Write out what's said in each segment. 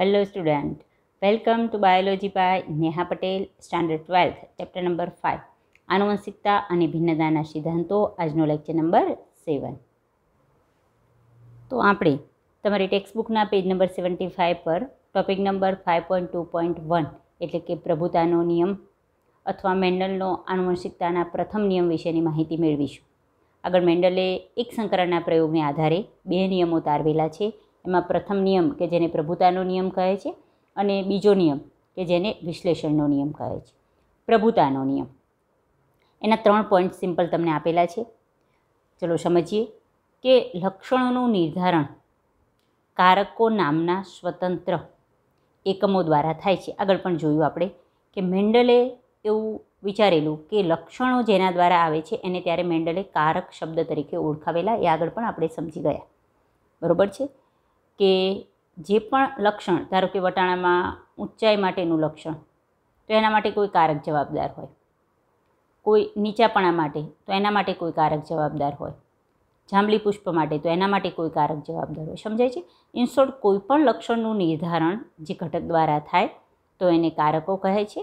hello student welcome to biology by Neha Patel standard twelfth chapter number five આનુવંશિકતા અને ભિન્નતાના સિદ્ધાંતો આજનો લેક્ચર નંબર સેવન તો આપણે તમારી ટેક્સ્ટબુકના પેજ નંબર સેવન્ટી ફાઇવ પર topic number five point two point one એટલે કે પ્રભુતાનો નિયમ અથવા મેન્ડલનો આનુવંશિકતાના પ્રથમ નિયમ વિશેની માહિતી મેળવીશું આગળ મેન્ડલે એક સંકરણના પ્રયોગને આધારે બે નિયમો તારવેલા છે એમાં પ્રથમ નિયમ કે જેને પ્રભુતાનો નિયમ કહે છે અને બીજો નિયમ કે જેને વિશ્લેષણનો નિયમ કહે છે પ્રભુતાનો નિયમ એના ત્રણ પોઈન્ટ સિમ્પલ તમને આપેલા છે ચલો સમજીએ કે લક્ષણોનું નિર્ધારણ કારકો નામના સ્વતંત્ર એકમો દ્વારા થાય છે આગળ પણ જોયું આપણે કે મેન્ડલે એવું વિચારેલું કે લક્ષણો જેના દ્વારા આવે છે એને ત્યારે મેન્ડલે કારક શબ્દ તરીકે ઓળખાવેલા એ આગળ પણ આપણે સમજી ગયા બરાબર છે કે જે પણ લક્ષણ ધારો કે વટાણામાં ઊંચાઈ માટેનું લક્ષણ તો એના માટે કોઈ કારક જવાબદાર હોય કોઈ નીચાપણા માટે તો એના માટે કોઈ કારક જવાબદાર હોય જાંબલી પુષ્પ માટે તો એના માટે કોઈ કારક જવાબદાર હોય સમજાય છે ઇન શોર્ટ કોઈ પણ લક્ષણનું નિર્ધારણ જે ઘટક દ્વારા થાય તો એને કારકો કહે છે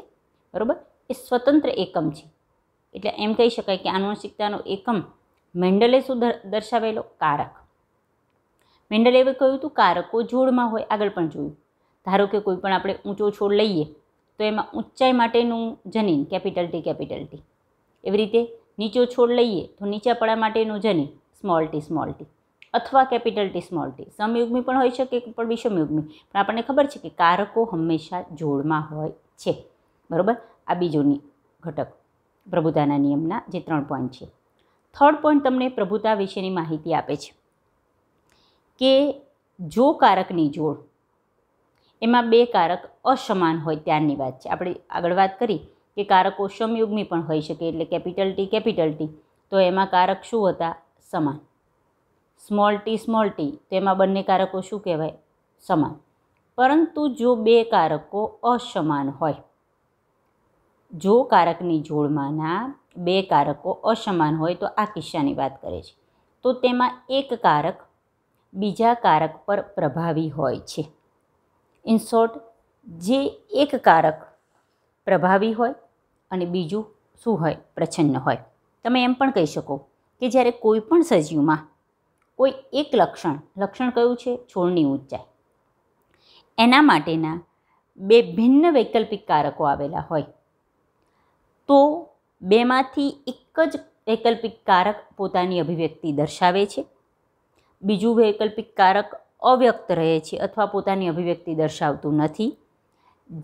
બરાબર એ સ્વતંત્ર એકમ છે એટલે એમ કહી શકાય કે આનુવંશિકતાનો એકમ મેન્ડલે શું દર્શાવેલો કારક મેન્ડલેવે કહ્યું હતું કારકો જોડમાં હોય આગળ પણ જોયું ધારો કે કોઈ પણ આપણે ઊંચો છોડ લઈએ તો એમાં ઊંચાઈ માટેનું જનીન કેપિટલ ટી કેપિટલ ટી એવી રીતે નીચો છોડ લઈએ તો નીચા પડા માટેનું જનીન સ્મોલ ટી સ્મોલ ટી અથવા કેપિટલ ટી સ્મોલ ટી સમયુગ્મી પણ હોઈ શકે પણ વિષમયુગ્મી પણ આપણને ખબર છે કે કારકો હંમેશા જોડમાં હોય છે બરાબર આ બીજોની ઘટક પ્રભુતાના નિયમના જે ત્રણ પોઈન્ટ છે થર્ડ પોઈન્ટ તમને પ્રભુતા વિશેની માહિતી આપે છે કે જો કારકની જોડ એમાં બે કારક અસમાન હોય ત્યારની વાત છે આપણે આગળ વાત કરી કે કારકો સમયુગ્મી પણ હોઈ શકે એટલે કેપિટલ ટી કેપિટલ ટી તો એમાં કારક શું હતા સમાન સ્મોલ ટી સ્મોલ ટી તો એમાં બંને કારકો શું કહેવાય સમાન પરંતુ જો બે કારકો અસમાન હોય જો કારકની જોડમાંના બે કારકો અસમાન હોય તો આ કિસ્સાની વાત કરે છે તો તેમાં એક કારક બીજા કારક પર પ્રભાવી હોય છે ઇન શોર્ટ જે એક કારક પ્રભાવી હોય અને બીજું શું હોય પ્રછન્ન હોય તમે એમ પણ કહી શકો કે જ્યારે કોઈ પણ સજીવમાં કોઈ એક લક્ષણ લક્ષણ કયું છે છોડની ઊંચાઈ એના માટેના બે ભિન્ન વૈકલ્પિક કારકો આવેલા હોય તો બેમાંથી એક જ વૈકલ્પિક કારક પોતાની અભિવ્યક્તિ દર્શાવે છે બીજું વૈકલ્પિક કારક અવ્યક્ત રહે છે અથવા પોતાની અભિવ્યક્તિ દર્શાવતું નથી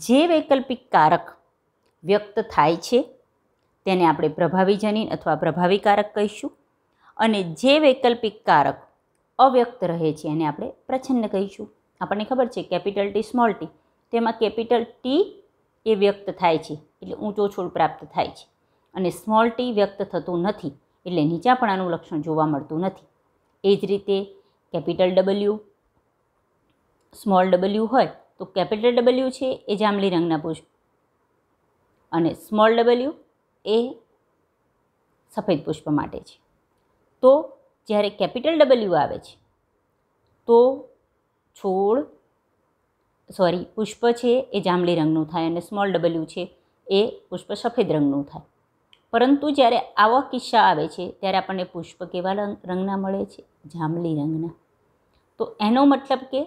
જે વૈકલ્પિક કારક વ્યક્ત થાય છે તેને આપણે પ્રભાવી જનીન અથવા પ્રભાવી કારક કહીશું અને જે વૈકલ્પિક કારક અવ્યક્ત રહે છે એને આપણે પ્રછન્ન કહીશું આપણને ખબર છે કેપિટલ ટી સ્મોલ ટી તેમાં કેપિટલ ટી એ વ્યક્ત થાય છે એટલે ઊંચો છોડ પ્રાપ્ત થાય છે અને સ્મોલ ટી વ્યક્ત થતું નથી એટલે નીચાપણાનું લક્ષણ જોવા મળતું નથી એ જ રીતે કેપિટલ ડબલ્યુ સ્મોલ ડબલ્યુ હોય તો કેપિટલ ડબલ્યુ છે એ જાંબલી રંગના પુષ્પ અને સ્મોલ ડબલ્યુ એ સફેદ પુષ્પ માટે છે તો જ્યારે કેપિટલ ડબલ્યુ આવે છે તો છોડ સોરી પુષ્પ છે એ જાંબલી રંગનું થાય અને સ્મોલ ડબલ્યુ છે એ પુષ્પ સફેદ રંગનું થાય પરંતુ જ્યારે આવા કિસ્સા આવે છે ત્યારે આપણને પુષ્પ કેવા રંગના મળે છે જાંબલી રંગના તો એનો મતલબ કે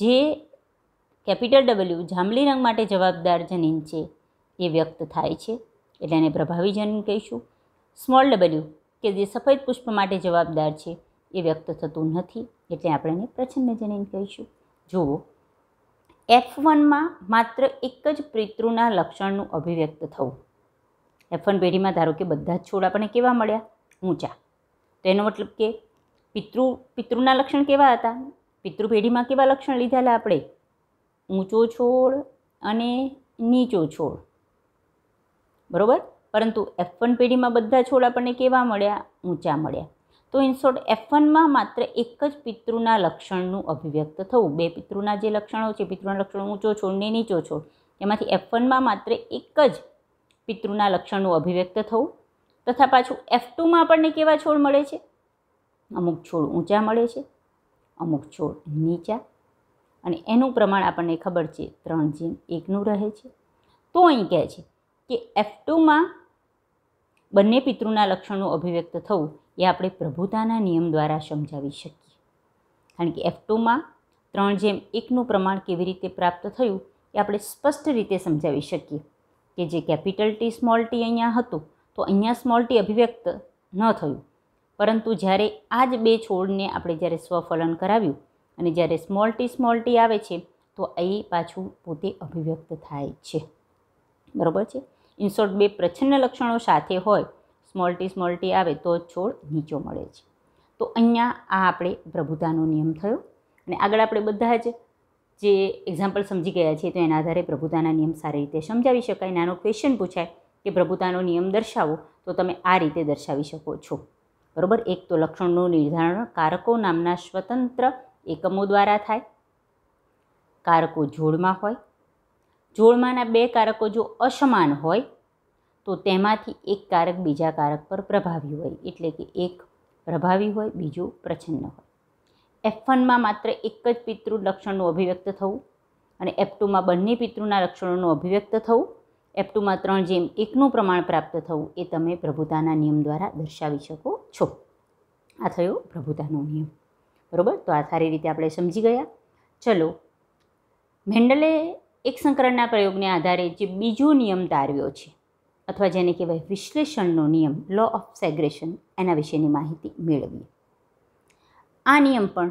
જે કેપિટલ ડબલ્યુ જાંબલી રંગ માટે જવાબદાર જનીન છે એ વ્યક્ત થાય છે એટલે એને પ્રભાવી જનીન કહીશું સ્મોલ ડબલ્યુ કે જે સફેદ પુષ્પ માટે જવાબદાર છે એ વ્યક્ત થતું નથી એટલે આપણે એને પ્રછન્ન જનીન કહીશું જુઓ એફ વનમાં માત્ર એક જ પિતૃના લક્ષણનું અભિવ્યક્ત થવું એફન પેઢીમાં ધારો કે બધા જ છોડ આપણને કેવા મળ્યા ઊંચા તો એનો મતલબ કે પિતૃ પિતૃના લક્ષણ કેવા હતા પિતૃ પેઢીમાં કેવા લક્ષણ લીધેલા આપણે ઊંચો છોડ અને નીચો છોડ બરાબર પરંતુ એફ વન પેઢીમાં બધા છોડ આપણને કેવા મળ્યા ઊંચા મળ્યા તો ઇન્સોર્ટ શોર્ટ એફ વનમાં માત્ર એક જ પિતૃના લક્ષણનું અભિવ્યક્ત થવું બે પિતૃના જે લક્ષણો છે પિતૃના લક્ષણો ઊંચો છોડ ને નીચો છોડ એમાંથી એફ વનમાં માત્ર એક જ પિતૃના લક્ષણનું અભિવ્યક્ત થવું તથા પાછું એફ ટુમાં આપણને કેવા છોડ મળે છે અમુક છોડ ઊંચા મળે છે અમુક છોડ નીચા અને એનું પ્રમાણ આપણને ખબર છે ત્રણ જેમ એકનું રહે છે તો અહીં કહે છે કે એફ ટુમાં બંને પિતૃના લક્ષણનું અભિવ્યક્ત થવું એ આપણે પ્રભુતાના નિયમ દ્વારા સમજાવી શકીએ કારણ કે એફ ટુમાં ત્રણ જેમ એકનું પ્રમાણ કેવી રીતે પ્રાપ્ત થયું એ આપણે સ્પષ્ટ રીતે સમજાવી શકીએ કે જે કેપિટલ ટી સ્મોલ ટી અહીંયા હતું તો અહીંયા સ્મોલ ટી અભિવ્યક્ત ન થયું પરંતુ જ્યારે આ જ બે છોડને આપણે જ્યારે સ્વફલન કરાવ્યું અને જ્યારે સ્મોલ ટી સ્મોલ ટી આવે છે તો એ પાછું પોતે અભિવ્યક્ત થાય છે બરાબર છે ઇન્સોર્ટ બે પ્રછન્ન લક્ષણો સાથે હોય સ્મોલ ટી સ્મોલ ટી આવે તો છોડ નીચો મળે છે તો અહીંયા આ આપણે પ્રભુતાનો નિયમ થયો અને આગળ આપણે બધા જ જે એક્ઝામ્પલ સમજી ગયા છે તો એના આધારે પ્રભુતાના નિયમ સારી રીતે સમજાવી શકાય નાનો ક્વેશ્ચન પૂછાય કે પ્રભુતાનો નિયમ દર્શાવો તો તમે આ રીતે દર્શાવી શકો છો બરાબર એક તો લક્ષણનું નિર્ધારણ કારકો નામના સ્વતંત્ર એકમો દ્વારા થાય કારકો જોડમાં હોય જોડમાંના બે કારકો જો અસમાન હોય તો તેમાંથી એક કારક બીજા કારક પર પ્રભાવી હોય એટલે કે એક પ્રભાવી હોય બીજું પ્રછન્ન હોય એફ વનમાં માત્ર એક જ પિતૃ લક્ષણનું અભિવ્યક્ત થવું અને એફ ટુમાં બંને પિતૃના લક્ષણોનું અભિવ્યક્ત થવું એફ ટુમાં ત્રણ જેમ એકનું પ્રમાણ પ્રાપ્ત થવું એ તમે પ્રભુતાના નિયમ દ્વારા દર્શાવી શકો છો આ થયો પ્રભુતાનો નિયમ બરાબર તો આ સારી રીતે આપણે સમજી ગયા ચલો મેન્ડલે એક સંકરણના પ્રયોગને આધારે જે બીજો નિયમ તારવ્યો છે અથવા જેને કહેવાય વિશ્લેષણનો નિયમ લો ઓફ સેગ્રેશન એના વિશેની માહિતી મેળવીએ આ નિયમ પણ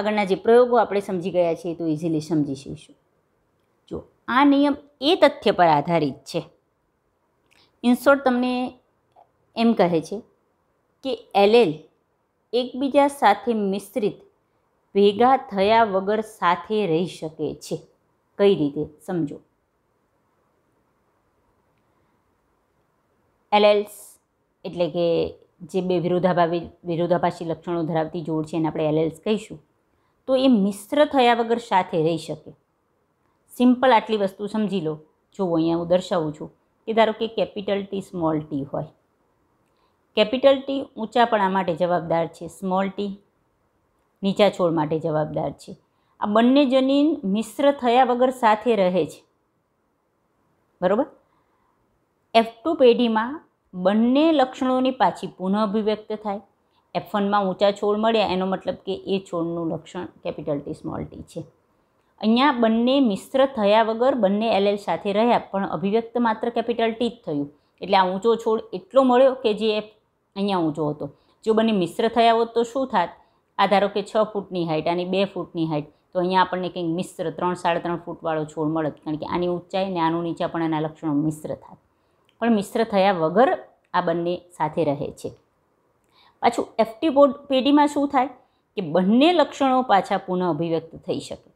આગળના જે પ્રયોગો આપણે સમજી ગયા છીએ તો ઇઝીલી સમજી શકીશું જો આ નિયમ એ તથ્ય પર આધારિત છે ઇન્સોર્ટ તમને એમ કહે છે કે એલએલ એકબીજા સાથે મિશ્રિત ભેગા થયા વગર સાથે રહી શકે છે કઈ રીતે સમજો એલએલ્સ એટલે કે જે બે વિરોધાભાવી વિરોધાભાસી લક્ષણો ધરાવતી જોડ છે એને આપણે એલેલ્સ કહીશું તો એ મિશ્ર થયા વગર સાથે રહી શકે સિમ્પલ આટલી વસ્તુ સમજી લો જો અહીંયા હું દર્શાવું છું કે ધારો કે કેપિટલ ટી સ્મોલ ટી હોય કેપિટલ ટી ઊંચાપણા માટે જવાબદાર છે સ્મોલ ટી નીચા છોડ માટે જવાબદાર છે આ બંને જનીન મિશ્ર થયા વગર સાથે રહે છે બરાબર એફ ટુ પેઢીમાં બંને લક્ષણોની પાછી પુનઃ અભિવ્યક્ત થાય એફ વનમાં ઊંચા છોડ મળ્યા એનો મતલબ કે એ છોડનું લક્ષણ કેપિટલ ટી સ્મોલ ટી છે અહીંયા બંને મિશ્ર થયા વગર બંને એલએલ સાથે રહ્યા પણ અભિવ્યક્ત માત્ર કેપિટલ ટી જ થયું એટલે આ ઊંચો છોડ એટલો મળ્યો કે જે એફ અહીંયા ઊંચો હતો જો બંને મિશ્ર થયા હોત તો શું થાત આ ધારો કે છ ફૂટની હાઇટ આની બે ફૂટની હાઇટ તો અહીંયા આપણને કંઈક મિશ્ર ત્રણ સાડા ત્રણ ફૂટવાળો છોડ મળત કારણ કે આની ઊંચાઈ ને આનું નીચે પણ એના લક્ષણો મિશ્ર થાય પણ મિશ્ર થયા વગર આ બંને સાથે રહે છે પાછું એફટી પેઢીમાં શું થાય કે બંને લક્ષણો પાછા પુનઃ અભિવ્યક્ત થઈ શકે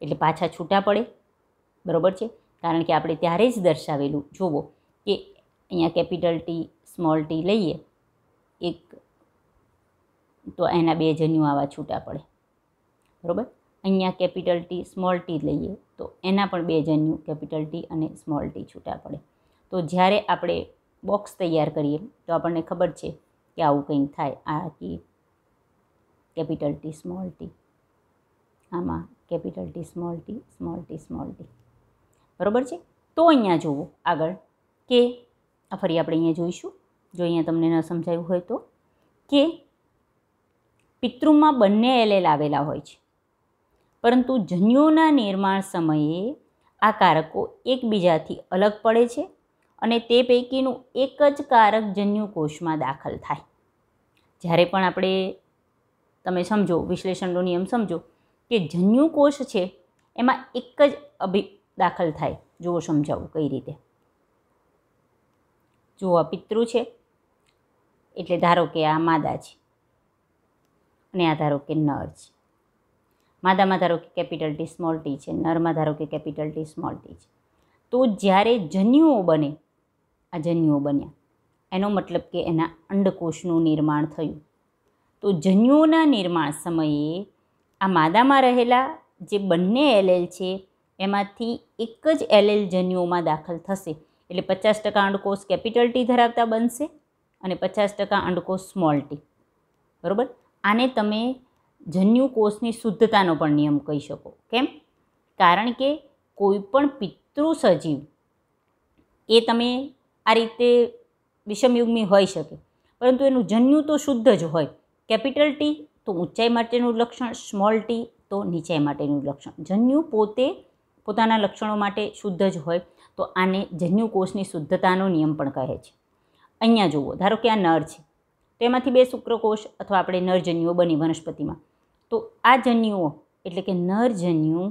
એટલે પાછા છૂટા પડે બરાબર છે કારણ કે આપણે ત્યારે જ દર્શાવેલું જુઓ કે અહીંયા કેપિટલ ટી સ્મોલ ટી લઈએ એક તો એના બે જન્યુ આવા છૂટા પડે બરાબર અહીંયા કેપિટલ ટી સ્મોલ ટી લઈએ તો એના પણ બે જન્યુ કેપિટલ ટી અને સ્મોલ ટી છૂટા પડે તો જ્યારે આપણે બોક્સ તૈયાર કરીએ તો આપણને ખબર છે કે આવું કંઈક થાય આ કી કેપિટલ ટી સ્મોલ ટી આમાં capital T small T small T small T બરાબર છે તો અહીંયા જુઓ આગળ કે આ ફરી આપણે અહીંયા જોઈશું જો અહીંયા તમને ન સમજાયું હોય તો કે પિતૃમાં બંને એલેલ આવેલા હોય છે પરંતુ જન્યુઓના નિર્માણ સમયે આ કારકો એકબીજાથી અલગ પડે છે અને તે પૈકીનું એક જ કારક જન્યુ કોષમાં દાખલ થાય જ્યારે પણ આપણે તમે સમજો વિશ્લેષણનો નિયમ સમજો કે જન્યુ કોષ છે એમાં એક જ અભિ દાખલ થાય જુઓ સમજાવું કઈ રીતે જુઓ આ પિતૃ છે એટલે ધારો કે આ માદા છે અને આ ધારો કે નર છે માદામાં ધારો કે કેપિટલ ટી સ્મોલ ટી છે નરમાં ધારો કે કેપિટલ ટી સ્મોલ ટી છે તો જ્યારે જન્યુઓ બને આ જન્યુઓ બન્યા એનો મતલબ કે એના અંડકોષનું નિર્માણ થયું તો જન્યુઓના નિર્માણ સમયે આ માદામાં રહેલા જે બંને એલએલ છે એમાંથી એક જ એલએલ જન્યુઓમાં દાખલ થશે એટલે પચાસ ટકા અંડકોષ કેપિટલ ટી ધરાવતા બનશે અને પચાસ ટકા અંડકોષ સ્મોલ ટી બરાબર આને તમે જન્યુ કોષની શુદ્ધતાનો પણ નિયમ કહી શકો કેમ કારણ કે કોઈપણ પિતૃ સજીવ એ તમે આ રીતે વિષમયુગ્મી હોઈ શકે પરંતુ એનું જન્યુ તો શુદ્ધ જ હોય કેપિટલ ટી તો ઊંચાઈ માટેનું લક્ષણ સ્મોલ ટી તો નીચાઈ માટેનું લક્ષણ જન્યુ પોતે પોતાના લક્ષણો માટે શુદ્ધ જ હોય તો આને જન્યુ કોષની શુદ્ધતાનો નિયમ પણ કહે છે અહીંયા જુઓ ધારો કે આ નર છે તેમાંથી બે શુક્રકોષ અથવા આપણે નરજન્યુઓ બની વનસ્પતિમાં તો આ જન્યુઓ એટલે કે નરજન્યુ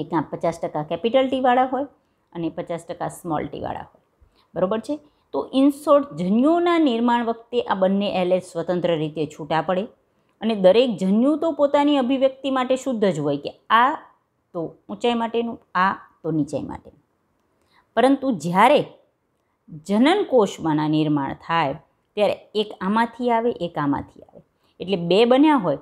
એક કાં પચાસ ટકા કેપિટલ ટીવાળા હોય અને પચાસ ટકા સ્મોલ ટીવાળા હોય બરાબર છે તો ઇન્સોર્ટ શોર્ટ જન્યુઓના નિર્માણ વખતે આ બંને એલએચ સ્વતંત્ર રીતે છૂટા પડે અને દરેક જન્યુ તો પોતાની અભિવ્યક્તિ માટે શુદ્ધ જ હોય કે આ તો ઊંચાઈ માટેનું આ તો નીચાઈ માટેનું પરંતુ જ્યારે જનન કોષમાંના નિર્માણ થાય ત્યારે એક આમાંથી આવે એક આમાંથી આવે એટલે બે બન્યા હોય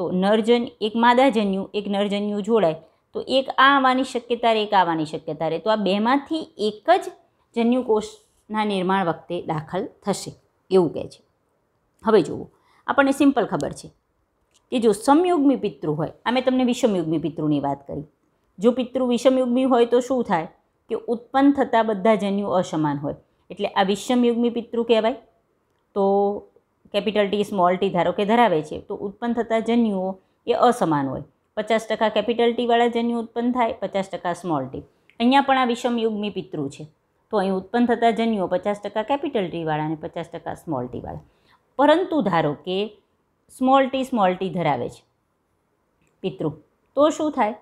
તો નરજન એક માદાજન્યુ એક નરજન્યુ જોડાય તો એક આ આવવાની શક્યતા રહે એક આવવાની શક્યતા રહે તો આ બેમાંથી એક જ જન્યુકોષના નિર્માણ વખતે દાખલ થશે એવું કહે છે હવે જુઓ આપણને સિમ્પલ ખબર છે કે જો સમયુગ્મી પિતૃ હોય આ મેં તમને વિષમયુગ્મી પિતૃની વાત કરી જો પિતૃ વિષમયુગ્મી હોય તો શું થાય કે ઉત્પન્ન થતા બધા જન્યુ અસમાન હોય એટલે આ વિષમયુગ્મી પિતૃ કહેવાય તો કેપિટલ ટી સ્મોલ ટી ધારો કે ધરાવે છે તો ઉત્પન્ન થતા જન્યુઓ એ અસમાન હોય પચાસ ટકા કેપિટલ ટીવાળા જન્યુ ઉત્પન્ન થાય પચાસ ટકા સ્મોલ ટી અહીંયા પણ આ વિષમયુગ્મી પિતૃ છે તો અહીં ઉત્પન્ન થતા જન્યુઓ પચાસ ટકા કેપિટલ ટીવાળા અને પચાસ ટકા સ્મોલ ટીવાળા પરંતુ ધારો કે સ્મોલ ટી સ્મોલ ટી ધરાવે છે પિતૃ તો શું થાય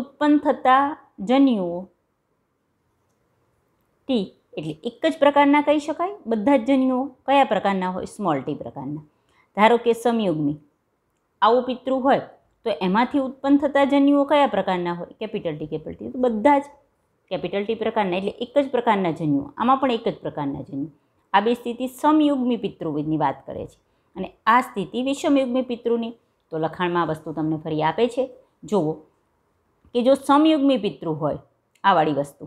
ઉત્પન્ન થતા જન્યુઓ ટી એટલે એક જ પ્રકારના કહી શકાય બધા જ જન્યુઓ કયા પ્રકારના હોય સ્મોલ ટી પ્રકારના ધારો કે સમયુગ્મી આવું પિતૃ હોય તો એમાંથી ઉત્પન્ન થતા જન્યુઓ કયા પ્રકારના હોય કેપિટલ ટી કેપિટલ ટી તો બધા જ કેપિટલ ટી પ્રકારના એટલે એક જ પ્રકારના જન્યુ આમાં પણ એક જ પ્રકારના જન્યુ આ બે સ્થિતિ સમયુગ્મી પિતૃવિધની વાત કરે છે અને આ સ્થિતિ વિષમયુગ્મી પિતૃની તો લખાણમાં વસ્તુ તમને ફરી આપે છે જુઓ કે જો સમયુગ્મી પિતૃ હોય આવાળી વસ્તુ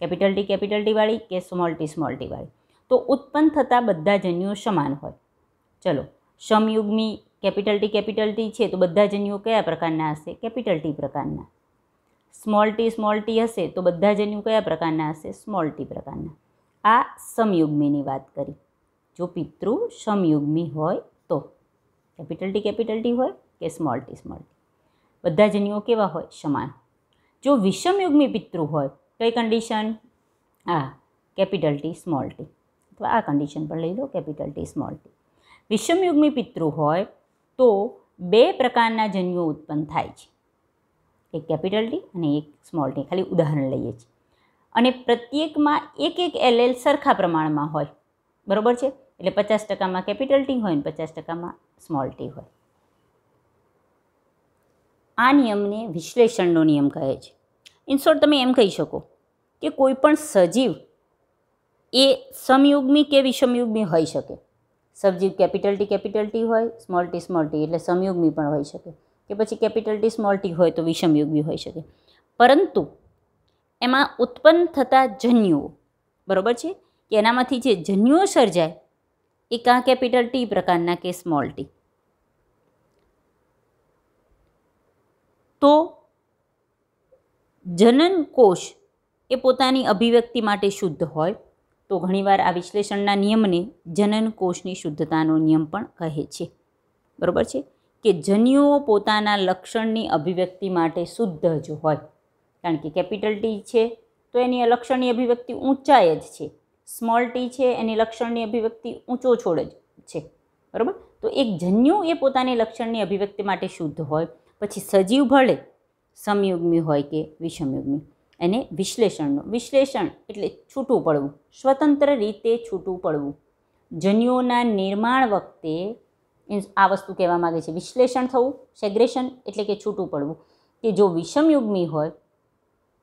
કેપિટલ ટી કેપિટલ ટીવાળી કે સ્મોલ ટી સ્મોલ ટીવાળી તો ઉત્પન્ન થતા બધા જન્યુઓ સમાન હોય ચલો સમયુગ્મી કેપિટલ ટી કેપિટલ ટી છે તો બધા જન્યુઓ કયા પ્રકારના હશે કેપિટલ ટી પ્રકારના સ્મોલ ટી સ્મોલ ટી હશે તો બધા જન્યુ કયા પ્રકારના હશે સ્મોલ ટી પ્રકારના આ સમયુગ્મીની વાત કરી જો પિતૃ સમયુગ્મી હોય તો કેપિટલ ટી કેપિટલ ટી હોય કે સ્મોલ ટી સ્મોલ ટી બધા જન્યુઓ કેવા હોય સમાન જો વિષમયુગ્મી પિતૃ હોય કઈ કંડિશન આ કેપિટલ ટી સ્મોલ ટી અથવા આ કન્ડિશન પણ લઈ લો કેપિટલ ટી સ્મોલ ટી વિષમયુગ્મી પિતૃ હોય તો બે પ્રકારના જન્યુઓ ઉત્પન્ન થાય છે એક કેપિટલ ટી અને એક સ્મોલ ટી ખાલી ઉદાહરણ લઈએ છીએ અને પ્રત્યેકમાં એક એક એલએલ સરખા પ્રમાણમાં હોય બરાબર છે એટલે પચાસ ટકામાં કેપિટલ ટી હોય અને પચાસ ટકામાં સ્મોલ ટી હોય આ નિયમને વિશ્લેષણનો નિયમ કહે છે ઇનશોર્ટ તમે એમ કહી શકો કે કોઈપણ સજીવ એ સમયુગ્મી કે વિષમયુગ્મી હોઈ શકે સબજીવ કેપિટલ ટી કેપિટલ ટી હોય સ્મોલ ટી સ્મોલ ટી એટલે સમયુગ્મી પણ હોઈ શકે કે પછી કેપિટલ ટી સ્મોલ ટી હોય તો વિષમયોગી હોઈ શકે પરંતુ એમાં ઉત્પન્ન થતા જન્યુઓ બરાબર છે કે એનામાંથી જે જન્યુઓ સર્જાય એ કાં કેપિટલ ટી પ્રકારના કે સ્મોલ ટી તો જનન કોષ એ પોતાની અભિવ્યક્તિ માટે શુદ્ધ હોય તો ઘણીવાર આ વિશ્લેષણના નિયમને જનન કોષની શુદ્ધતાનો નિયમ પણ કહે છે બરાબર છે કે જન્યુઓ પોતાના લક્ષણની અભિવ્યક્તિ માટે શુદ્ધ જ હોય કારણ કે કેપિટલ ટી છે તો એની લક્ષણની અભિવ્યક્તિ ઊંચાઈ જ છે સ્મોલ ટી છે એની લક્ષણની અભિવ્યક્તિ ઊંચો છોડ જ છે બરાબર તો એક જન્યુ એ પોતાની લક્ષણની અભિવ્યક્તિ માટે શુદ્ધ હોય પછી સજીવ ભળે સમયુગ્મી હોય કે વિષમયુગ્મી એને વિશ્લેષણનું વિશ્લેષણ એટલે છૂટું પડવું સ્વતંત્ર રીતે છૂટું પડવું જન્યુઓના નિર્માણ વખતે મીન્સ આ વસ્તુ કહેવા માગે છે વિશ્લેષણ થવું સેગ્રેશન એટલે કે છૂટું પડવું કે જો વિષમયુગ્મી હોય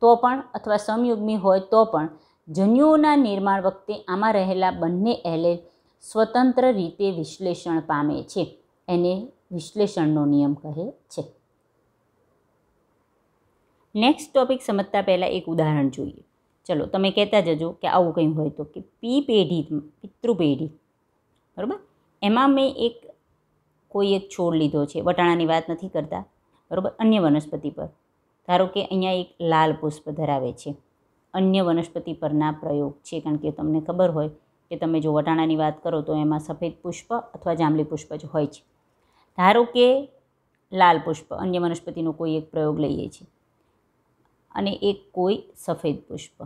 તો પણ અથવા સમયુગ્મી હોય તો પણ જન્યુઓના નિર્માણ વખતે આમાં રહેલા બંને એલે સ્વતંત્ર રીતે વિશ્લેષણ પામે છે એને વિશ્લેષણનો નિયમ કહે છે નેક્સ્ટ ટોપિક સમજતા પહેલાં એક ઉદાહરણ જોઈએ ચલો તમે કહેતા જજો કે આવું કંઈ હોય તો કે પી પેઢી પિતૃપેઢી બરાબર એમાં મેં એક કોઈ એક છોડ લીધો છે વટાણાની વાત નથી કરતા બરાબર અન્ય વનસ્પતિ પર ધારો કે અહીંયા એક લાલ પુષ્પ ધરાવે છે અન્ય વનસ્પતિ પરના પ્રયોગ છે કારણ કે તમને ખબર હોય કે તમે જો વટાણાની વાત કરો તો એમાં સફેદ પુષ્પ અથવા જાંબલી પુષ્પ જ હોય છે ધારો કે લાલ પુષ્પ અન્ય વનસ્પતિનો કોઈ એક પ્રયોગ લઈએ છીએ અને એક કોઈ સફેદ પુષ્પ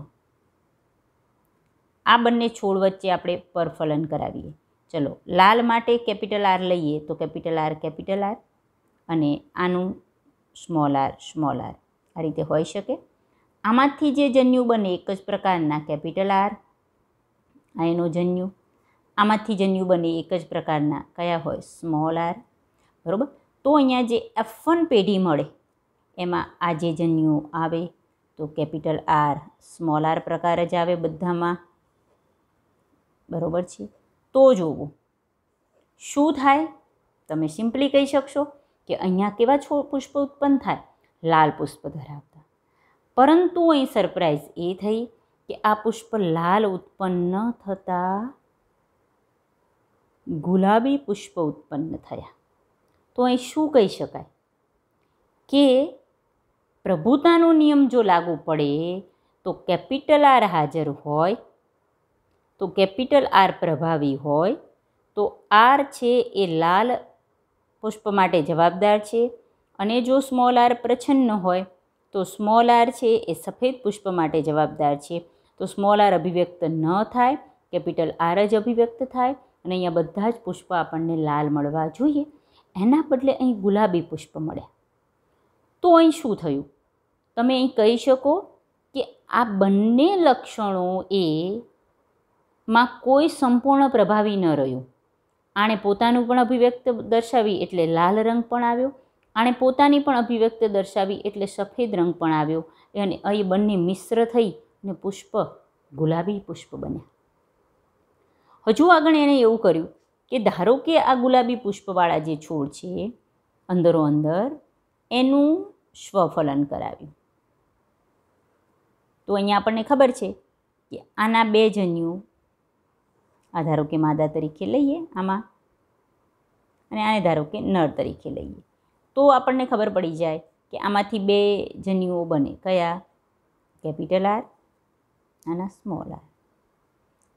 આ બંને છોડ વચ્ચે આપણે પરફલન કરાવીએ ચલો લાલ માટે કેપિટલ આર લઈએ તો કેપિટલ આર કેપિટલ આર અને આનું સ્મોલ આર સ્મોલ આર આ રીતે હોઈ શકે આમાંથી જે જન્યુ બને એક જ પ્રકારના કેપિટલ આર આ એનો જન્યુ આમાંથી જન્યુ બને એક જ પ્રકારના કયા હોય સ્મોલ આર બરાબર તો અહીંયા જે એફ પેઢી મળે એમાં આ જે જન્યુ આવે તો કેપિટલ આર સ્મોલ આર પ્રકાર જ આવે બધામાં બરાબર છે તો જોવું શું થાય તમે સિમ્પલી કહી શકશો કે અહીંયા કેવા છો પુષ્પ ઉત્પન્ન થાય લાલ પુષ્પ ધરાવતા પરંતુ અહીં સરપ્રાઈઝ એ થઈ કે આ પુષ્પ લાલ ઉત્પન્ન થતાં ગુલાબી પુષ્પ ઉત્પન્ન થયા તો અહીં શું કહી શકાય કે પ્રભુતાનો નિયમ જો લાગુ પડે તો કેપિટલ આર હાજર હોય તો કેપિટલ આર પ્રભાવી હોય તો આર છે એ લાલ પુષ્પ માટે જવાબદાર છે અને જો સ્મોલ આર પ્રછન્ન હોય તો સ્મોલ આર છે એ સફેદ પુષ્પ માટે જવાબદાર છે તો સ્મોલ આર અભિવ્યક્ત ન થાય કેપિટલ આર જ અભિવ્યક્ત થાય અને અહીંયા બધા જ પુષ્પ આપણને લાલ મળવા જોઈએ એના બદલે અહીં ગુલાબી પુષ્પ મળ્યા તો અહીં શું થયું તમે અહીં કહી શકો કે આ બંને લક્ષણો એ માં કોઈ સંપૂર્ણ પ્રભાવી ન રહ્યું આણે પોતાનું પણ અભિવ્યક્ત દર્શાવી એટલે લાલ રંગ પણ આવ્યો આણે પોતાની પણ અભિવ્યક્ત દર્શાવી એટલે સફેદ રંગ પણ આવ્યો અને એ બંને મિશ્ર થઈ અને પુષ્પ ગુલાબી પુષ્પ બન્યા હજુ આગળ એણે એવું કર્યું કે ધારો કે આ ગુલાબી પુષ્પવાળા જે છોડ છે અંદરો અંદર એનું સ્વફલન કરાવ્યું તો અહીંયા આપણને ખબર છે કે આના બે જન્યુ આ ધારો કે માદા તરીકે લઈએ આમાં અને આને ધારો કે નર તરીકે લઈએ તો આપણને ખબર પડી જાય કે આમાંથી બે જન્યુઓ બને કયા કેપિટલ આર આના સ્મોલ આર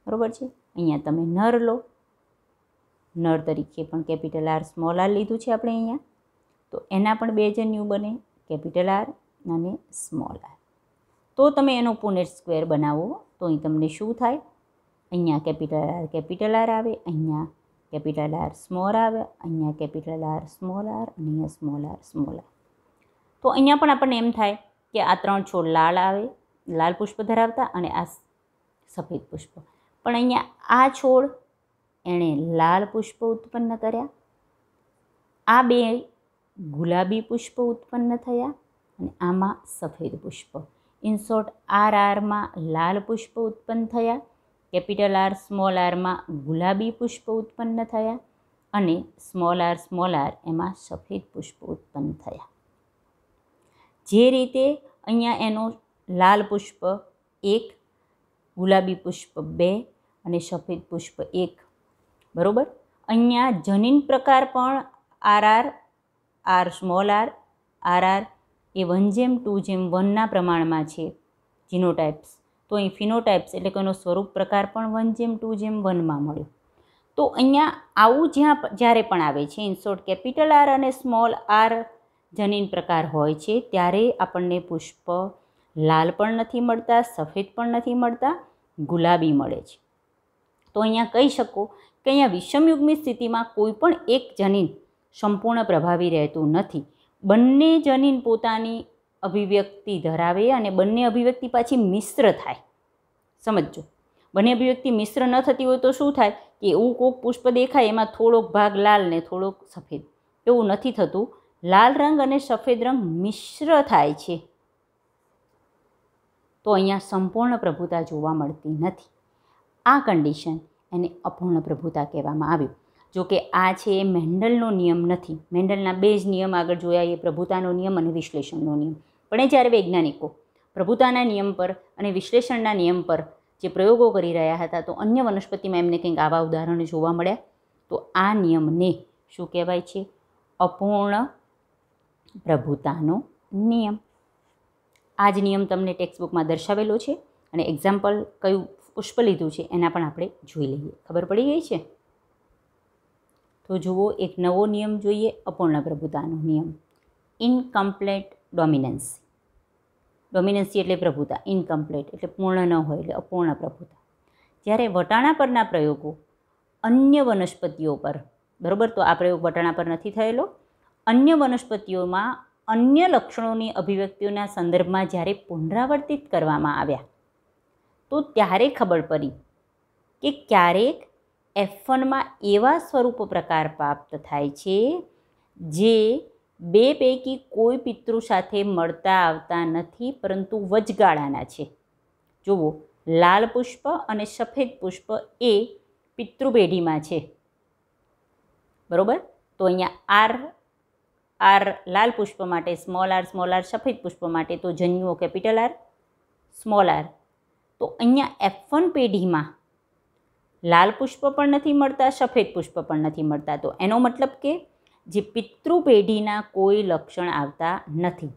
બરાબર છે અહીંયા તમે નર લો નર તરીકે પણ કેપિટલ આર સ્મોલ આર લીધું છે આપણે અહીંયા તો એના પણ બે જન્યુ બને કેપિટલ આર અને સ્મોલ આર તો તમે એનો પુનેટ સ્ક્વેર બનાવો તો અહીં તમને શું થાય અહીંયા કેપિટલ આર કેપિટલ આર આવે અહીંયા કેપિટલ આર સ્મોલ આવે અહીંયા કેપિટલ આર સ્મોલ આર અને અહીંયા સ્મોલ આર સ્મોલ આર તો અહીંયા પણ આપણને એમ થાય કે આ ત્રણ છોડ લાલ આવે લાલ પુષ્પ ધરાવતા અને આ સફેદ પુષ્પ પણ અહીંયા આ છોડ એણે લાલ પુષ્પ ઉત્પન્ન કર્યા આ બે ગુલાબી પુષ્પ ઉત્પન્ન થયા અને આમાં સફેદ પુષ્પ ઇન શોર્ટ આર આરમાં લાલ પુષ્પ ઉત્પન્ન થયા કેપિટલ આર સ્મોલ આરમાં ગુલાબી પુષ્પ ઉત્પન્ન થયા અને સ્મોલ આર સ્મોલ આર એમાં સફેદ પુષ્પ ઉત્પન્ન થયા જે રીતે અહીંયા એનો લાલ પુષ્પ એક ગુલાબી પુષ્પ બે અને સફેદ પુષ્પ એક બરાબર અહીંયા જનીન પ્રકાર પણ R R R small R R R એ વન જેમ ટુ જેમ વનના પ્રમાણમાં છે ટાઈપ્સ તો અહીં ફિનોટાઇપ્સ એટલે કે એનો સ્વરૂપ પ્રકાર પણ વન જેમ ટુ જેમ વનમાં મળ્યો તો અહીંયા આવું જ્યાં જ્યારે પણ આવે છે ઇન કેપિટલ આર અને સ્મોલ આર જનીન પ્રકાર હોય છે ત્યારે આપણને પુષ્પ લાલ પણ નથી મળતા સફેદ પણ નથી મળતા ગુલાબી મળે છે તો અહીંયા કહી શકો કે અહીંયા વિષમયુગ્મી સ્થિતિમાં કોઈ પણ એક જનીન સંપૂર્ણ પ્રભાવી રહેતું નથી બંને જનીન પોતાની અભિવ્યક્તિ ધરાવે અને બંને અભિવ્યક્તિ પાછી મિશ્ર થાય સમજો બંને અભિવ્યક્તિ મિશ્ર ન થતી હોય તો શું થાય કે એવું કોક પુષ્પ દેખાય એમાં થોડોક ભાગ લાલ ને થોડોક સફેદ એવું નથી થતું લાલ રંગ અને સફેદ રંગ મિશ્ર થાય છે તો અહીંયા સંપૂર્ણ પ્રભુતા જોવા મળતી નથી આ કન્ડિશન એને અપૂર્ણ પ્રભુતા કહેવામાં આવ્યું જો કે આ છે એ મેન્ડલનો નિયમ નથી મેન્ડલના બે જ નિયમ આગળ જોયા એ પ્રભુતાનો નિયમ અને વિશ્લેષણનો નિયમ પણ એ જ્યારે વૈજ્ઞાનિકો પ્રભુતાના નિયમ પર અને વિશ્લેષણના નિયમ પર જે પ્રયોગો કરી રહ્યા હતા તો અન્ય વનસ્પતિમાં એમને કંઈક આવા ઉદાહરણો જોવા મળ્યા તો આ નિયમને શું કહેવાય છે અપૂર્ણ પ્રભુતાનો નિયમ આ જ નિયમ તમને ટેક્સ્ટબુકમાં દર્શાવેલો છે અને એક્ઝામ્પલ કયું પુષ્પ લીધું છે એના પણ આપણે જોઈ લઈએ ખબર પડી ગઈ છે તો જુઓ એક નવો નિયમ જોઈએ અપૂર્ણ પ્રભુતાનો નિયમ ઇનકમ્પ્લેટ ડોમિનન્સી ડોમિનન્સી એટલે પ્રભુતા ઇનકમ્પ્લીટ એટલે પૂર્ણ ન હોય એટલે અપૂર્ણ પ્રભુતા જ્યારે વટાણા પરના પ્રયોગો અન્ય વનસ્પતિઓ પર બરાબર તો આ પ્રયોગ વટાણા પર નથી થયેલો અન્ય વનસ્પતિઓમાં અન્ય લક્ષણોની અભિવ્યક્તિઓના સંદર્ભમાં જ્યારે પુનરાવર્તિત કરવામાં આવ્યા તો ત્યારે ખબર પડી કે ક્યારેક એફ એવા સ્વરૂપ પ્રકાર પ્રાપ્ત થાય છે જે બે પૈકી કોઈ પિતૃ સાથે મળતા આવતા નથી પરંતુ વચગાળાના છે જુઓ લાલ પુષ્પ અને સફેદ પુષ્પ એ પિતૃપેઢીમાં છે બરાબર તો અહીંયા આર આર લાલ પુષ્પ માટે સ્મોલ આર સ્મોલ આર સફેદ પુષ્પ માટે તો જન્યુઓ કેપિટલ આર સ્મોલ આર તો અહીંયા એફ વન પેઢીમાં લાલ પુષ્પ પણ નથી મળતા સફેદ પુષ્પ પણ નથી મળતા તો એનો મતલબ કે જે પિતૃપેઢીના કોઈ લક્ષણ આવતા નથી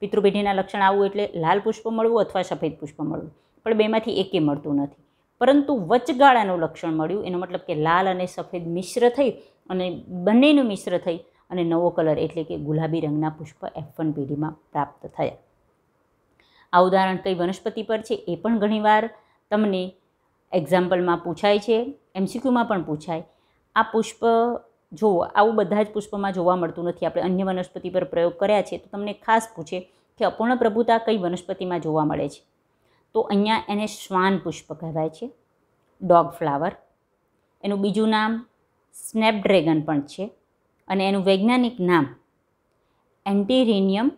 પિતૃપેઢીના લક્ષણ આવવું એટલે લાલ પુષ્પ મળવું અથવા સફેદ પુષ્પ મળવું પણ બેમાંથી એકે મળતું નથી પરંતુ વચગાળાનું લક્ષણ મળ્યું એનો મતલબ કે લાલ અને સફેદ મિશ્ર થઈ અને બંનેનું મિશ્ર થઈ અને નવો કલર એટલે કે ગુલાબી રંગના પુષ્પ એફન પેઢીમાં પ્રાપ્ત થયા આ ઉદાહરણ કઈ વનસ્પતિ પર છે એ પણ ઘણીવાર તમને એક્ઝામ્પલમાં પૂછાય છે એમસીક્યુમાં પણ પૂછાય આ પુષ્પ જુઓ આવું બધા જ પુષ્પમાં જોવા મળતું નથી આપણે અન્ય વનસ્પતિ પર પ્રયોગ કર્યા છે તો તમને ખાસ પૂછે કે અપૂર્ણ પ્રભુતા કઈ વનસ્પતિમાં જોવા મળે છે તો અહીંયા એને શ્વાન પુષ્પ કહેવાય છે ડોગ ફ્લાવર એનું બીજું નામ સ્નેપડ્રેગન પણ છે અને એનું વૈજ્ઞાનિક નામ એન્ટીરિનિયમ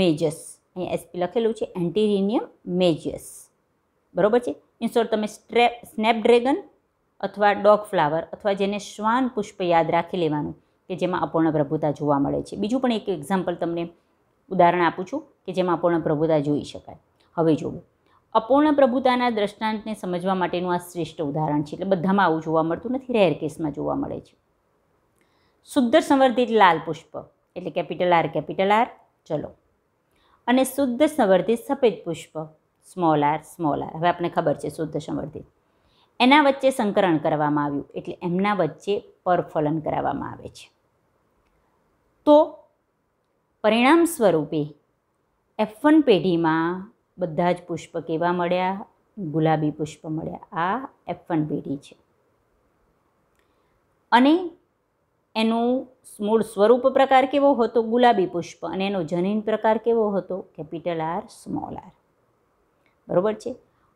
મેજસ અહીંયા એસપી લખેલું છે એન્ટીરિનિયમ મેજસ બરાબર છે ઇન્સોર તમે સ્ટ્રે સ્નેપડ્રેગન અથવા ડોગ ફ્લાવર અથવા જેને શ્વાન પુષ્પ યાદ રાખી લેવાનું કે જેમાં અપૂર્ણ પ્રભુતા જોવા મળે છે બીજું પણ એક એક્ઝામ્પલ તમને ઉદાહરણ આપું છું કે જેમાં અપૂર્ણ પ્રભુતા જોઈ શકાય હવે જોવું અપૂર્ણ પ્રભુતાના દ્રષ્ટાંતને સમજવા માટેનું આ શ્રેષ્ઠ ઉદાહરણ છે એટલે બધામાં આવું જોવા મળતું નથી રેર કેસમાં જોવા મળે છે શુદ્ધ સંવર્ધિત લાલ પુષ્પ એટલે કેપિટલ આર કેપિટલ આર ચલો અને શુદ્ધ સંવર્ધિત સફેદ પુષ્પ સ્મોલ આર સ્મોલ આર હવે આપણે ખબર છે શુદ્ધ સંવર્ધિત એના વચ્ચે સંકરણ કરવામાં આવ્યું એટલે એમના વચ્ચે પરફલન કરાવવામાં આવે છે તો પરિણામ સ્વરૂપે એફ વન પેઢીમાં બધા જ પુષ્પ કેવા મળ્યા ગુલાબી પુષ્પ મળ્યા આ એફ વન પેઢી છે અને એનું મૂળ સ્વરૂપ પ્રકાર કેવો હતો ગુલાબી પુષ્પ અને એનો જનીન પ્રકાર કેવો હતો કેપિટલ આર સ્મોલ આર બરાબર છે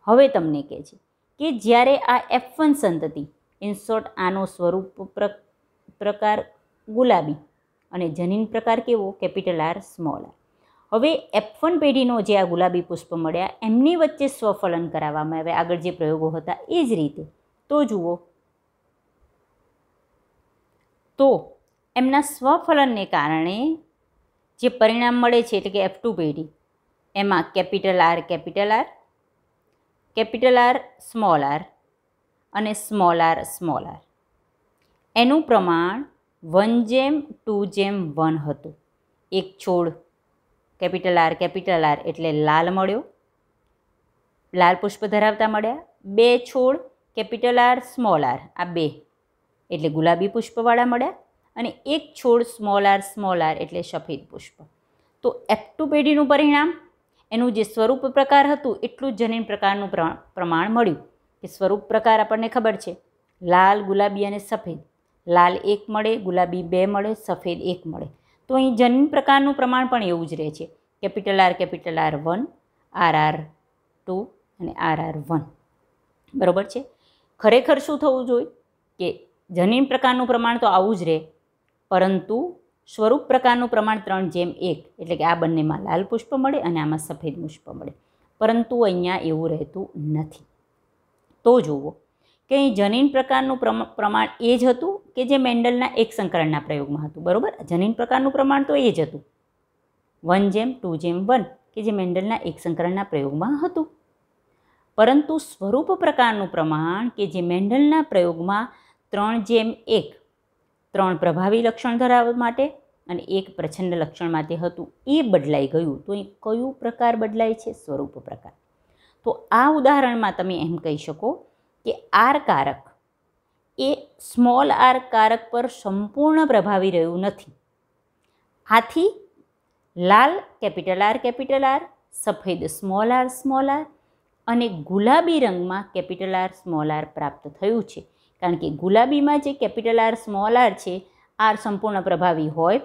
હવે તમને કહે છે કે જ્યારે આ એફ વન સંતતિ ઇન આનો સ્વરૂપ પ્રકાર ગુલાબી અને જનીન પ્રકાર કેવો કેપિટલ આર સ્મોલ આર હવે એફવન પેઢીનો જે આ ગુલાબી પુષ્પ મળ્યા એમની વચ્ચે સ્વફલન કરાવવામાં આવે આગળ જે પ્રયોગો હતા એ જ રીતે તો જુઓ તો એમના સ્વફલનને કારણે જે પરિણામ મળે છે એટલે કે એફ ટુ પેઢી એમાં capital R capital R capital R small R અને સ્મોલ આર સ્મોલ આર એનું પ્રમાણ વન જેમ ટુ જેમ વન હતું એક છોડ કેપિટલ આર કેપિટલ આર એટલે લાલ મળ્યો લાલ પુષ્પ ધરાવતા મળ્યા બે છોડ કેપિટલ આર સ્મોલ આર આ બે એટલે ગુલાબી પુષ્પવાળા મળ્યા અને એક છોડ સ્મોલ આર સ્મોલ આર એટલે સફેદ પુષ્પ તો એક્ટુપેઢીનું પરિણામ એનું જે સ્વરૂપ પ્રકાર હતું એટલું જ જનીન પ્રકારનું પ્રમાણ મળ્યું કે સ્વરૂપ પ્રકાર આપણને ખબર છે લાલ ગુલાબી અને સફેદ લાલ એક મળે ગુલાબી બે મળે સફેદ એક મળે તો અહીં જનીન પ્રકારનું પ્રમાણ પણ એવું જ રહે છે capital R capital R one R R two અને આર આર વન બરાબર છે ખરેખર શું થવું જોઈએ કે જનીન પ્રકારનું પ્રમાણ તો આવું જ રહે પરંતુ સ્વરૂપ પ્રકારનું પ્રમાણ ત્રણ જેમ એક એટલે કે આ બંનેમાં લાલ પુષ્પ મળે અને આમાં સફેદ પુષ્પ મળે પરંતુ અહીંયા એવું રહેતું નથી તો જુઓ કે અહીં જનીન પ્રકારનું પ્રમાણ એ જ હતું કે જે મેન્ડલના એક સંકરણના પ્રયોગમાં હતું બરાબર જનીન પ્રકારનું પ્રમાણ તો એ જ હતું વન જેમ ટુ જેમ વન કે જે મેન્ડલના એક સંકરણના પ્રયોગમાં હતું પરંતુ સ્વરૂપ પ્રકારનું પ્રમાણ કે જે મેન્ડલના પ્રયોગમાં ત્રણ જેમ એક ત્રણ પ્રભાવી લક્ષણ ધરાવવા માટે અને એક પ્રછન્ન લક્ષણ માટે હતું એ બદલાઈ ગયું તો એ કયું પ્રકાર બદલાય છે સ્વરૂપ પ્રકાર તો આ ઉદાહરણમાં તમે એમ કહી શકો કે આર કારક એ સ્મોલ આર કારક પર સંપૂર્ણ પ્રભાવી રહ્યું નથી આથી લાલ કેપિટલ આર કેપિટલ આર સફેદ સ્મોલ આર સ્મોલ આર અને ગુલાબી રંગમાં કેપિટલ આર સ્મોલ આર પ્રાપ્ત થયું છે કારણ કે ગુલાબીમાં જે કેપિટલ આર સ્મોલ આર છે આર સંપૂર્ણ પ્રભાવી હોય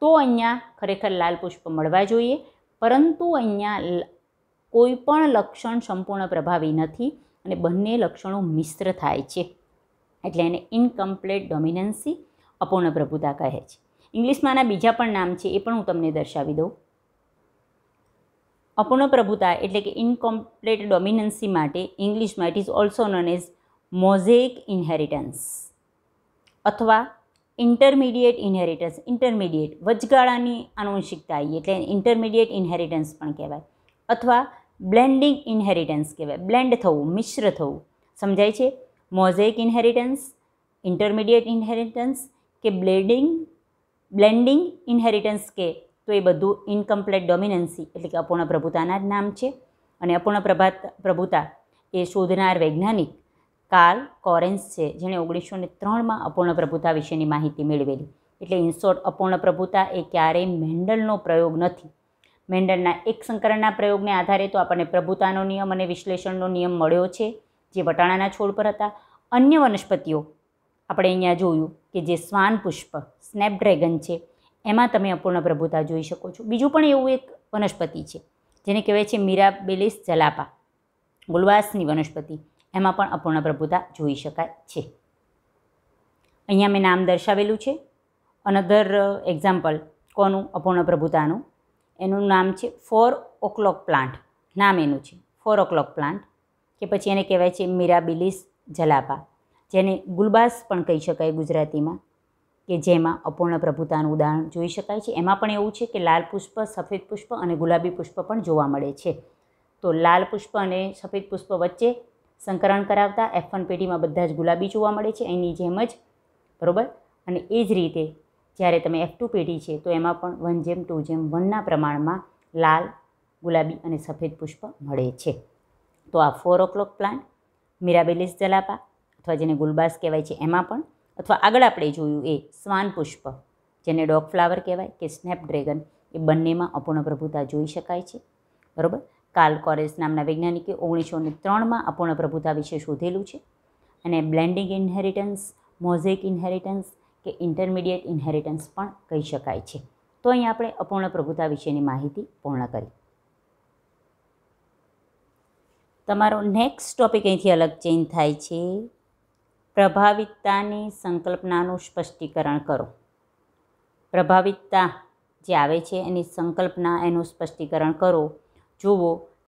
તો અહીંયા ખરેખર લાલ પુષ્પ મળવા જોઈએ પરંતુ અહીંયા કોઈ પણ લક્ષણ સંપૂર્ણ પ્રભાવી નથી અને બંને લક્ષણો મિશ્ર થાય છે એટલે એને ઇનકમ્પ્લેટ ડોમિનન્સી અપૂર્ણ પ્રભુતા કહે છે ઇંગ્લિશમાં આના બીજા પણ નામ છે એ પણ હું તમને દર્શાવી દઉં અપૂર્ણ પ્રભુતા એટલે કે ઇનકમ્પ્લેટ ડોમિનન્સી માટે ઇંગ્લિશમાં it is also known as mosaic inheritance અથવા ઇન્ટરમીડિયેટ ઇનહેરિટન્સ ઇન્ટરમીડિયેટ વચગાળાની આનુવંશિકતા આવી એટલે ઇન્ટરમીડિયેટ ઇનહેરિટન્સ પણ કહેવાય અથવા બ્લેન્ડિંગ ઇનહેરિટન્સ કહેવાય બ્લેન્ડ થવું મિશ્ર થવું સમજાય છે મોઝેક ઇનહેરિટન્સ ઇન્ટરમીડિયેટ ઇનહેરિટન્સ કે બ્લેડિંગ બ્લેન્ડિંગ ઇનહેરિટન્સ કે તો એ બધું ઇનકમ્પ્લેટ ડોમિનન્સી એટલે કે અપૂર્ણ પ્રભુતાના જ નામ છે અને અપૂર્ણ પ્રભાત પ્રભુતા એ શોધનાર વૈજ્ઞાનિક કાર્લ કોરેન્સ છે જેણે ઓગણીસો ને ત્રણમાં અપૂર્ણ પ્રભુતા વિશેની માહિતી મેળવેલી એટલે ઇન્સોર્ટ અપૂર્ણ પ્રભુતા એ ક્યારેય મેન્ડલનો પ્રયોગ નથી મેન્ડલના એક સંકરણના પ્રયોગને આધારે તો આપણને પ્રભુતાનો નિયમ અને વિશ્લેષણનો નિયમ મળ્યો છે જે વટાણાના છોડ પર હતા અન્ય વનસ્પતિઓ આપણે અહીંયા જોયું કે જે શ્વાન પુષ્પ સ્નેપડ્રેગન છે એમાં તમે અપૂર્ણ પ્રભુતા જોઈ શકો છો બીજું પણ એવું એક વનસ્પતિ છે જેને કહેવાય છે મીરાબેલિસ જલાપા ગુલવાસની વનસ્પતિ એમાં પણ અપૂર્ણ પ્રભુતા જોઈ શકાય છે અહીંયા મેં નામ દર્શાવેલું છે અનધર એક્ઝામ્પલ કોનું અપૂર્ણ પ્રભુતાનું એનું નામ છે ફોર ઓક્લોક પ્લાન્ટ નામ એનું છે ફોર ઓક્લોક પ્લાન્ટ કે પછી એને કહેવાય છે મીરાબિલિસ જલાપા જેને ગુલબાસ પણ કહી શકાય ગુજરાતીમાં કે જેમાં અપૂર્ણ પ્રભુતાનું ઉદાહરણ જોઈ શકાય છે એમાં પણ એવું છે કે લાલ પુષ્પ સફેદ પુષ્પ અને ગુલાબી પુષ્પ પણ જોવા મળે છે તો લાલ પુષ્પ અને સફેદ પુષ્પ વચ્ચે સંકરણ કરાવતા એફ વન પેઢીમાં બધા જ ગુલાબી જોવા મળે છે એની જેમ જ બરાબર અને એ જ રીતે જ્યારે તમે એફ ટુ પેઢી છે તો એમાં પણ વન જેમ ટુ જેમ વનના પ્રમાણમાં લાલ ગુલાબી અને સફેદ પુષ્પ મળે છે તો આ four o'clock plant Mirabilis jalapa અથવા જેને ગુલબાસ કહેવાય છે એમાં પણ અથવા આગળ આપણે જોયું એ શ્વાન પુષ્પ જેને ડોગ ફ્લાવર કહેવાય કે સ્નેપડ્રેગન એ બંનેમાં અપૂર્ણ પ્રભુતા જોઈ શકાય છે બરાબર કાર્લ કોરેસ નામના વૈજ્ઞાનિકે ઓગણીસો ને ત્રણમાં અપૂર્ણ પ્રભુતા વિશે શોધેલું છે અને બ્લેન્ડિંગ ઇન્હેરિટન્સ મોઝેક ઇન્હેરિટન્સ કે ઇન્ટરમીડિયેટ ઇન્હેરિટન્સ પણ કહી શકાય છે તો અહીં આપણે અપૂર્ણ પ્રભુતા વિશેની માહિતી પૂર્ણ કરી તમારો નેક્સ્ટ ટોપિક અહીંથી અલગ ચેન્જ થાય છે પ્રભાવિતતાની સંકલ્પનાનું સ્પષ્ટીકરણ કરો પ્રભાવિતતા જે આવે છે એની સંકલ્પના એનું સ્પષ્ટીકરણ કરો જુઓ